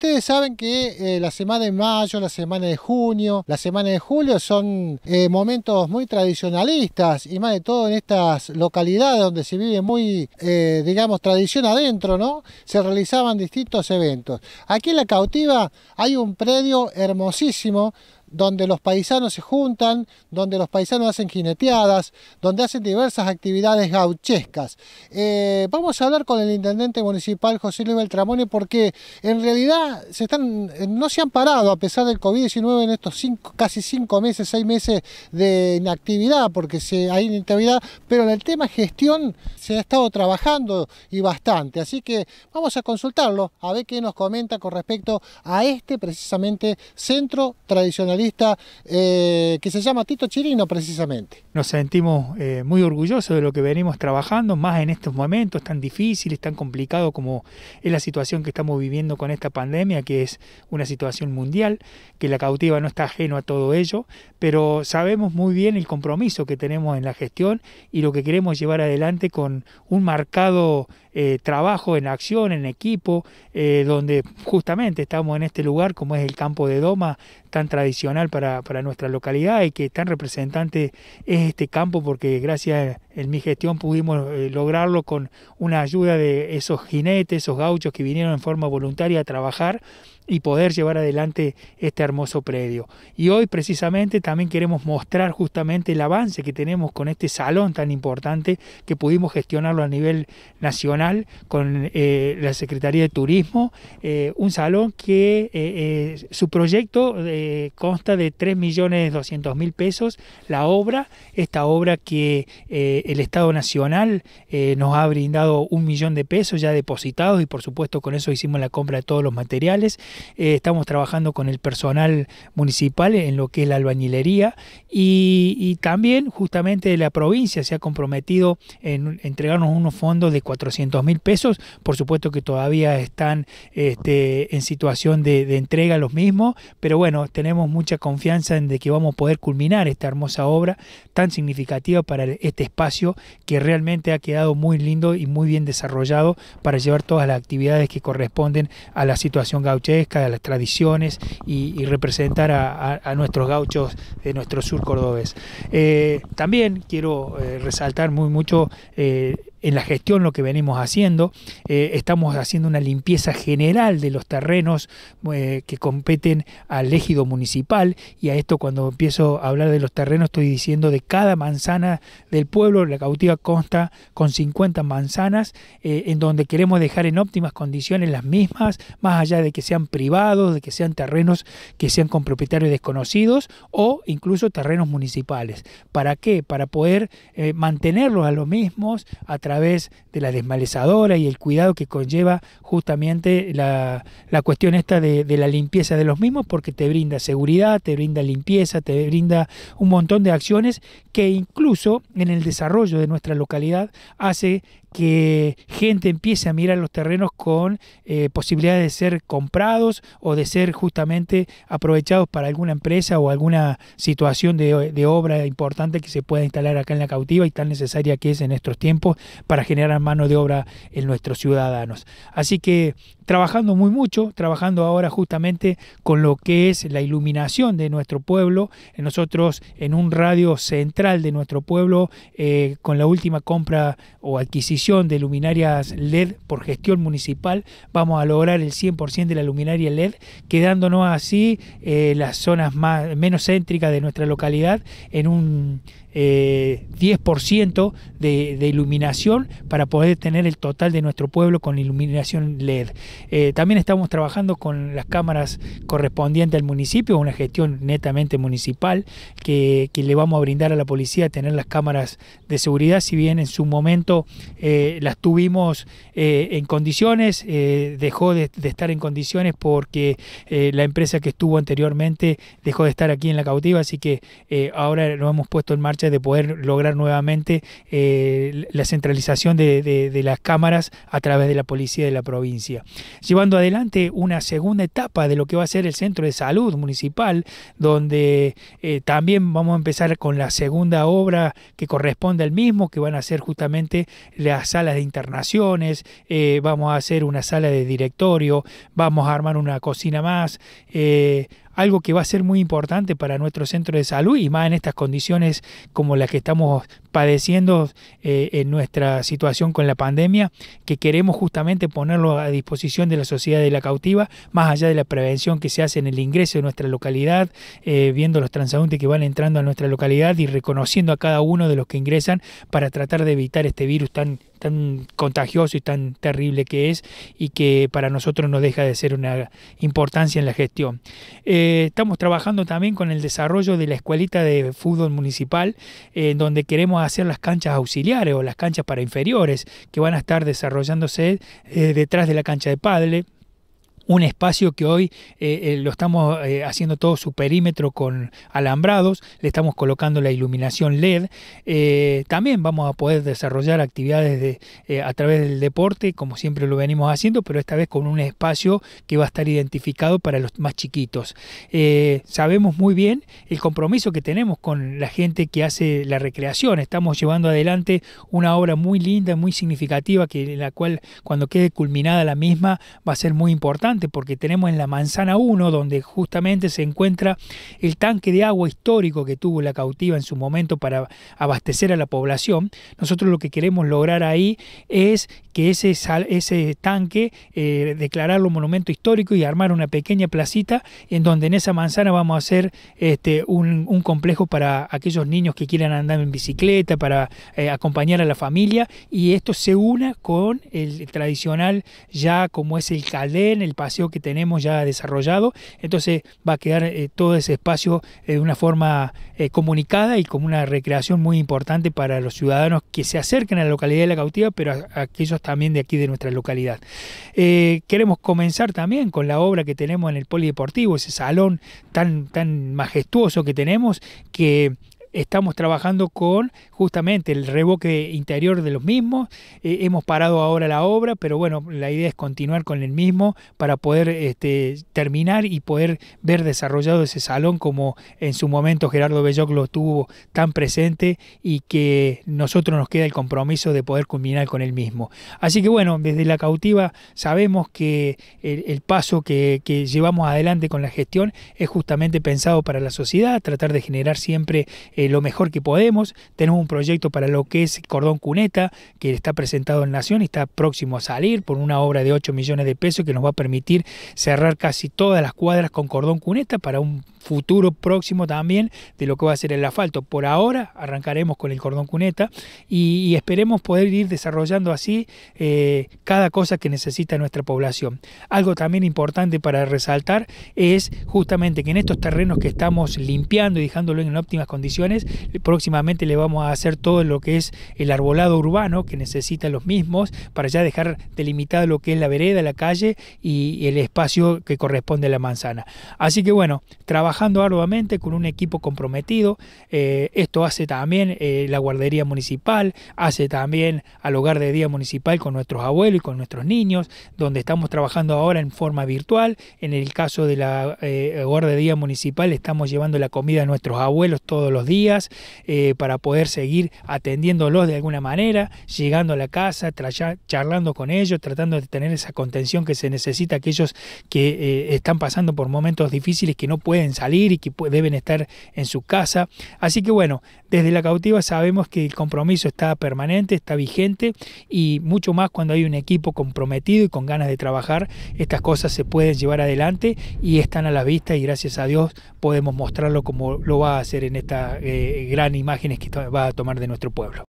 Ustedes saben que eh, la semana de mayo, la semana de junio, la semana de julio son eh, momentos muy tradicionalistas y más de todo en estas localidades donde se vive muy, eh, digamos, tradición adentro, ¿no? Se realizaban distintos eventos. Aquí en la cautiva hay un predio hermosísimo donde los paisanos se juntan, donde los paisanos hacen jineteadas, donde hacen diversas actividades gauchescas. Eh, vamos a hablar con el intendente municipal José Luis Beltramone porque en realidad se están, eh, no se han parado a pesar del COVID-19 en estos casi cinco meses, seis meses de inactividad, porque se, hay inactividad, pero en el tema gestión se ha estado trabajando y bastante. Así que vamos a consultarlo a ver qué nos comenta con respecto a este precisamente centro tradicional eh, que se llama Tito Chirino precisamente. Nos sentimos eh, muy orgullosos de lo que venimos trabajando, más en estos momentos tan difíciles, tan complicados como es la situación que estamos viviendo con esta pandemia, que es una situación mundial, que la cautiva no está ajeno a todo ello, pero sabemos muy bien el compromiso que tenemos en la gestión y lo que queremos llevar adelante con un marcado eh, trabajo en acción, en equipo, eh, donde justamente estamos en este lugar como es el campo de Doma, tan tradicional para, para nuestra localidad y que tan representante es este campo porque gracias en mi gestión pudimos eh, lograrlo con una ayuda de esos jinetes, esos gauchos que vinieron en forma voluntaria a trabajar y poder llevar adelante este hermoso predio. Y hoy precisamente también queremos mostrar justamente el avance que tenemos con este salón tan importante que pudimos gestionarlo a nivel nacional con eh, la Secretaría de Turismo, eh, un salón que su proyecto consta de 3.200.000 pesos, la obra, esta obra que el Estado Nacional eh, nos ha brindado un millón de pesos ya depositados y por supuesto con eso hicimos la compra de todos los materiales. Eh, estamos trabajando con el personal municipal en lo que es la albañilería y, también justamente la provincia se ha comprometido en entregarnos unos fondos de 400 mil pesos, por supuesto que todavía están este, en situación de, entrega los mismos, pero bueno, tenemos mucha confianza en de que vamos a poder culminar esta hermosa obra tan significativa para este espacio que realmente ha quedado muy lindo y muy bien desarrollado para llevar todas las actividades que corresponden a la situación gauchesca, a las tradiciones y, representar a, nuestros gauchos de nuestro sur cordobés. Eh, también quiero eh, resaltar muy mucho eh, en la gestión lo que venimos haciendo. Eh, estamos haciendo una limpieza general de los terrenos eh, que competen al ejido municipal y a esto cuando empiezo a hablar de los terrenos estoy diciendo de cada manzana del pueblo, la cautiva consta con 50 manzanas eh, en donde queremos dejar en óptimas condiciones las mismas, más allá de que sean privados, de que sean terrenos que sean con propietarios desconocidos o incluso terrenos municipales. ¿Para qué? Para poder mantenerlos a los mismos a a través de la desmalezadora y el cuidado que conlleva justamente la, la cuestión esta de, de, la limpieza de los mismos, porque te brinda seguridad, te brinda limpieza, te brinda un montón de acciones que incluso en el desarrollo de nuestra localidad hace que gente empiece a mirar los terrenos con posibilidad eh, posibilidades de ser comprados o de ser justamente aprovechados para alguna empresa o alguna situación de, obra importante que se pueda instalar acá en la cautiva y tan necesaria que es en estos tiempos para generar mano de obra en nuestros ciudadanos. Así que trabajando muy mucho, trabajando ahora justamente con lo que es la iluminación de nuestro pueblo. Eh, nosotros en un radio central de nuestro pueblo, eh, con la última compra o adquisición de luminarias LED por gestión municipal, vamos a lograr el 100% de la luminaria LED, quedándonos así eh, las zonas más, menos céntricas de nuestra localidad en un 10% de, iluminación para poder tener el total de nuestro pueblo con iluminación LED. Eh, también estamos trabajando con las cámaras correspondientes al municipio, una gestión netamente municipal que, le vamos a brindar a la policía tener las cámaras de seguridad, si bien en su momento eh, las tuvimos eh, en condiciones, dejó de, estar en condiciones porque la empresa que estuvo anteriormente dejó de estar aquí en la cautiva, así que ahora lo hemos puesto en marcha de poder lograr nuevamente eh, la centralización de, las cámaras a través de la policía de la provincia. Llevando adelante una segunda etapa de lo que va a ser el centro de salud municipal, donde eh, también vamos a empezar con la segunda obra que corresponde al mismo, que van a ser justamente las salas de internaciones, eh, vamos a hacer una sala de directorio, vamos a armar una cocina más algo que va a ser muy importante para nuestro centro de salud y más en estas condiciones como las que estamos padeciendo eh, en nuestra situación con la pandemia, que queremos justamente ponerlo a disposición de la sociedad de la cautiva, más allá de la prevención que se hace en el ingreso de nuestra localidad, eh, viendo los transeúntes que van entrando a nuestra localidad y reconociendo a cada uno de los que ingresan para tratar de evitar este virus tan tan contagioso y tan terrible que es y que para nosotros no deja de ser una importancia en la gestión. Eh, estamos trabajando también con el desarrollo de la escuelita de fútbol municipal, eh, en donde queremos hacer las canchas auxiliares o las canchas para inferiores, que van a estar desarrollándose eh, detrás de la cancha de padre, un espacio que hoy eh, eh, lo estamos eh, haciendo todo su perímetro con alambrados, le estamos colocando la iluminación LED. también vamos a poder desarrollar actividades a través del deporte, como siempre lo venimos haciendo, pero esta vez con un espacio que va a estar identificado para los más chiquitos. sabemos muy bien el compromiso que tenemos con la gente que hace la recreación. Estamos llevando adelante una obra muy linda, muy significativa, que en la cual cuando quede culminada la misma va a ser muy importante porque tenemos en la manzana 1, donde justamente se encuentra el tanque de agua histórico que tuvo la cautiva en su momento para abastecer a la población. Nosotros lo que queremos lograr ahí es que ese, ese tanque, eh, declararlo monumento histórico y armar una pequeña placita en donde en esa manzana vamos a hacer este, un, complejo para aquellos niños que quieran andar en bicicleta, para eh, acompañar a la familia y esto se una con el tradicional ya como es el Caldén, el paseo que tenemos ya desarrollado, entonces va a quedar eh, todo ese espacio de una forma comunicada y como una recreación muy importante para los ciudadanos que se acerquen a la localidad de la cautiva, pero a aquellos también de aquí de nuestra localidad. Eh, queremos comenzar también con la obra que tenemos en el Polideportivo, ese salón tan, tan majestuoso que tenemos, que estamos trabajando con justamente el revoque interior de los mismos. Eh, hemos parado ahora la obra, pero bueno, la idea es continuar con el mismo para poder este, terminar y poder ver desarrollado ese salón como en su momento Gerardo Belloc lo tuvo tan presente y que nosotros nos queda el compromiso de poder culminar con el mismo. Así que bueno, desde la cautiva sabemos que el, paso que, llevamos adelante con la gestión es justamente pensado para la sociedad, tratar de generar siempre eh, eh, lo mejor que podemos. Tenemos un proyecto para lo que es Cordón Cuneta, que está presentado en Nación y está próximo a salir por una obra de 8 millones de pesos que nos va a permitir cerrar casi todas las cuadras con Cordón Cuneta para un futuro próximo también de lo que va a ser el asfalto. Por ahora arrancaremos con el Cordón Cuneta y, esperemos poder ir desarrollando así eh, cada cosa que necesita nuestra población. Algo también importante para resaltar es justamente que en estos terrenos que estamos limpiando y dejándolo en óptimas condiciones, Próximamente le vamos a hacer todo lo que es el arbolado urbano que necesitan los mismos para ya dejar delimitado lo que es la vereda, la calle y el espacio que corresponde a la manzana. Así que bueno, trabajando arduamente con un equipo comprometido, eh, esto hace también eh, la guardería municipal, hace también al hogar de día municipal con nuestros abuelos y con nuestros niños, donde estamos trabajando ahora en forma virtual. En el caso de la eh, guardería municipal estamos llevando la comida a nuestros abuelos todos los días eh, para poder seguir atendiéndolos de alguna manera, llegando a la casa, charlando con ellos, tratando de tener esa contención que se necesita aquellos que eh, están pasando por momentos difíciles, que no pueden salir y que deben estar en su casa. Así que bueno, desde la cautiva sabemos que el compromiso está permanente, está vigente y mucho más cuando hay un equipo comprometido y con ganas de trabajar, estas cosas se pueden llevar adelante y están a la vista y gracias a Dios podemos mostrarlo como lo va a hacer en esta eh, gran imágenes que va a tomar de nuestro pueblo.